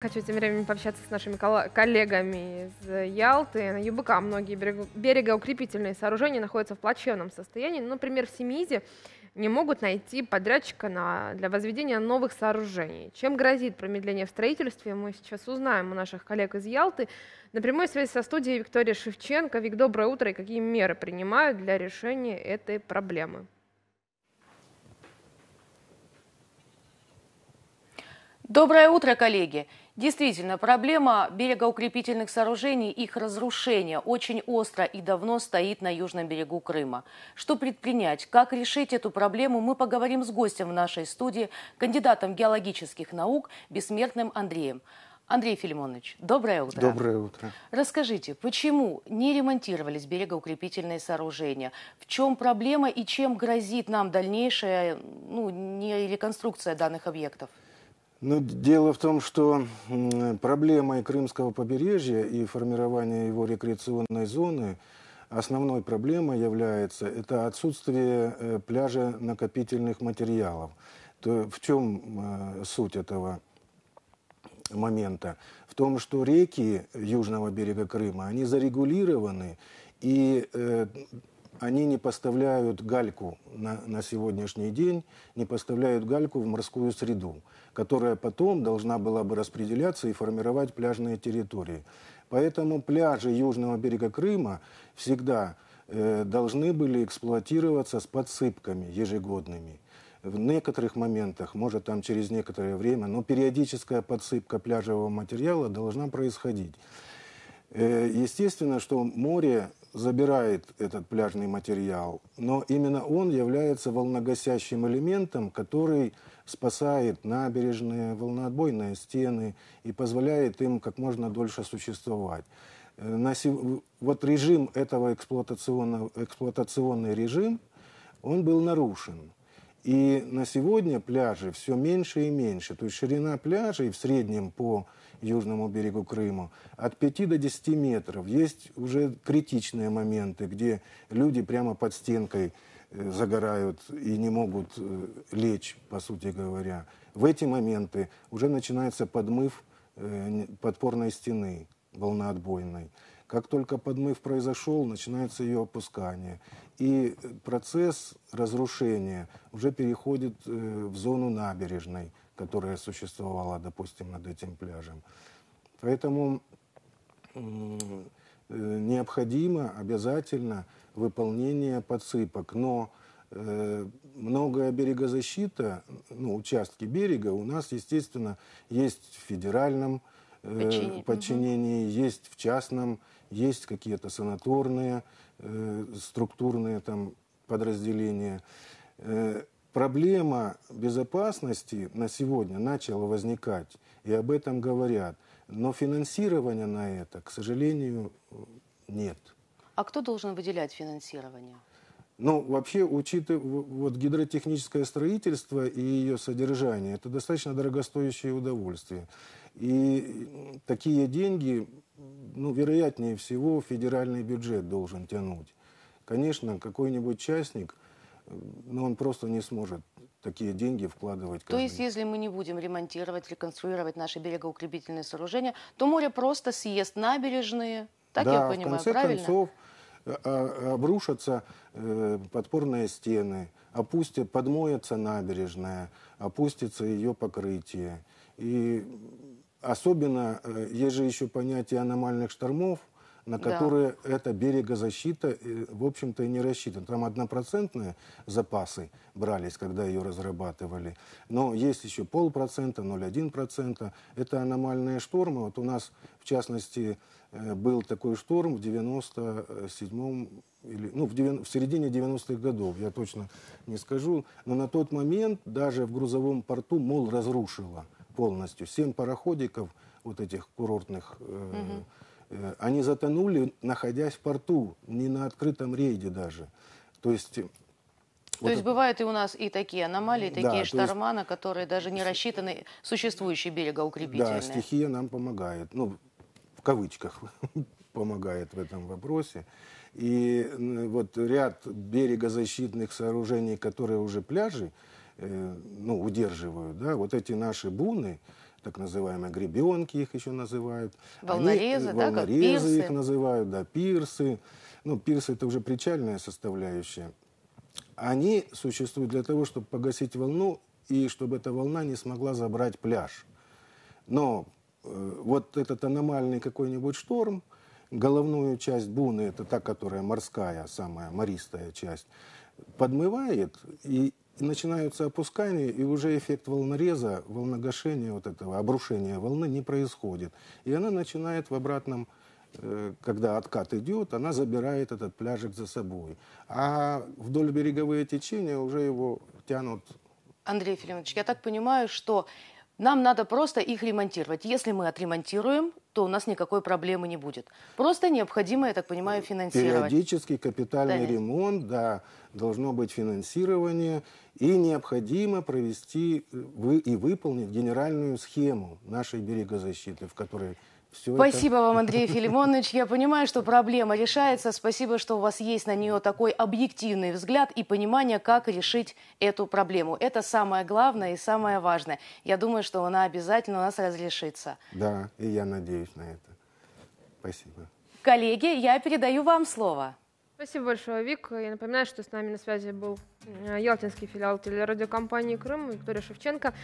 Хочу тем временем пообщаться с нашими коллегами из Ялты. На ЮБК многие берегоукрепительные сооружения находятся в плачевном состоянии. Ну, например, в Семизе не могут найти подрядчика на, для возведения новых сооружений. Чем грозит промедление в строительстве, мы сейчас узнаем у наших коллег из Ялты. На прямой связи со студией Виктория Шевченко. Вик, доброе утро. И какие меры принимают для решения этой проблемы? Доброе утро, коллеги. Действительно, проблема берегоукрепительных сооружений, их разрушения очень остро и давно стоит на южном берегу Крыма. Что предпринять, как решить эту проблему, мы поговорим с гостем в нашей студии, кандидатом геологических наук, бессмертным Андреем. Андрей Филимонович, доброе утро. Доброе утро. Расскажите, почему не ремонтировались берегоукрепительные сооружения? В чем проблема и чем грозит нам дальнейшая ну, не реконструкция данных объектов? Но дело в том, что проблемой Крымского побережья и формирования его рекреационной зоны основной проблемой является это отсутствие э, пляжа накопительных материалов. То в чем э, суть этого момента? В том, что реки южного берега Крыма, они зарегулированы, и э, они не поставляют гальку на, на сегодняшний день, не поставляют гальку в морскую среду, которая потом должна была бы распределяться и формировать пляжные территории. Поэтому пляжи южного берега Крыма всегда э, должны были эксплуатироваться с подсыпками ежегодными в некоторых моментах, может там через некоторое время, но периодическая подсыпка пляжевого материала должна происходить. Э, естественно, что море забирает этот пляжный материал, но именно он является волногасящим элементом, который спасает набережные, волноотбойные стены и позволяет им как можно дольше существовать. Э, на, вот режим этого эксплуатационного, эксплуатационный режим, он был нарушен. И на сегодня пляжи все меньше и меньше. То есть ширина пляжей в среднем по южному берегу Крыма от 5 до 10 метров. Есть уже критичные моменты, где люди прямо под стенкой э, загорают и не могут э, лечь, по сути говоря. В эти моменты уже начинается подмыв э, подпорной стены волноотбойной. Как только подмыв произошел, начинается ее опускание. И э, процесс разрушения уже переходит э, в зону набережной, которая существовала, допустим, над этим пляжем. Поэтому э, необходимо обязательно выполнение подсыпок, но многое берегозащита, ну, участки берега у нас, естественно, есть в федеральном Подчинение. Э, подчинении, угу. есть в частном, есть какие-то санаторные, э, структурные там подразделения. Э, проблема безопасности на сегодня начала возникать, и об этом говорят. Но финансирования на это, к сожалению, нет. А кто должен выделять финансирование? Ну, вообще, учитывая вот гидротехническое строительство и ее содержание, это достаточно дорогостоящее удовольствие. И такие деньги, ну, вероятнее всего, федеральный бюджет должен тянуть. Конечно, какой-нибудь частник, э, но ну, он просто не сможет такие деньги вкладывать. То есть, если мы не будем ремонтировать, реконструировать наши берегоукрепительные сооружения, то море просто съест набережные, так да, я понимаю, в конце правильно? концов э, а, обрушатся э, подпорные стены, опустят, подмоется набережная, опустится ее покрытие. И Особенно э, есть же еще понятие аномальных штормов, на которые да. эта берегозащита, э, в общем-то, и не рассчитана. Там однопроцентные запасы брались, когда ее разрабатывали. Но есть еще полпроцента, 0,1%. Это аномальные штормы. Вот у нас, в частности, э, был такой шторм в 97-м, или, ну, в, 9, в середине 90-х годов, я точно не скажу. Но на тот момент даже в грузовом порту мол разрушило полностью. Семь пароходиков вот этих курортных, э, э, они затонули, находясь в порту, не на открытом рейде даже. То есть э, то вот есть это... бывают и у нас и такие аномалии, да, такие штормана, есть... которые даже не рассчитаны существующие берега укрепительные. Да, стихия нам помогает, ну, в кавычках, помогает в этом вопросе. И э, вот ряд берегозащитных сооружений, которые уже пляжи, Э, ну, удерживают. Да? Вот эти наши буны, так называемые гребенки их еще называют. Волнорезы, они, э, да, волнорезы как их называют, да, пирсы. Ну, пирсы это уже причальная составляющая. Они существуют для того, чтобы погасить волну и чтобы эта волна не смогла забрать пляж. Но э, вот этот аномальный какой-нибудь шторм, головную часть буны, это та, которая морская, самая мористая часть, подмывает, и начинаются опускания, и уже эффект волнореза, волногашения вот этого, обрушения волны не происходит. И она начинает в обратном э, когда откат идет, она забирает этот пляжик за собой. А вдоль береговые течения уже его тянут. Андрей Филимонович, я так понимаю, что нам надо просто их ремонтировать. Если мы отремонтируем, то у нас никакой проблемы не будет. Просто необходимо, я так понимаю, финансировать. Периодический капитальный да, ремонт, да, должно быть финансирование. И необходимо провести э, и выполнить генеральную схему нашей берегозащиты, в которой все Спасибо это... вам, Андрей Филимонович. Я понимаю, что проблема решается. Спасибо, что у вас есть на нее такой объективный взгляд и понимание, как решить эту проблему. Это самое главное и самое важное. Я думаю, что она обязательно у нас разрешится. Да, и я надеюсь на это. Спасибо. Коллеги, я передаю вам слово. Спасибо большое, Вик. Я напоминаю, что с нами на связи был э, ялтинский филиал телерадиокомпании «Крым» Виктория Шевченко.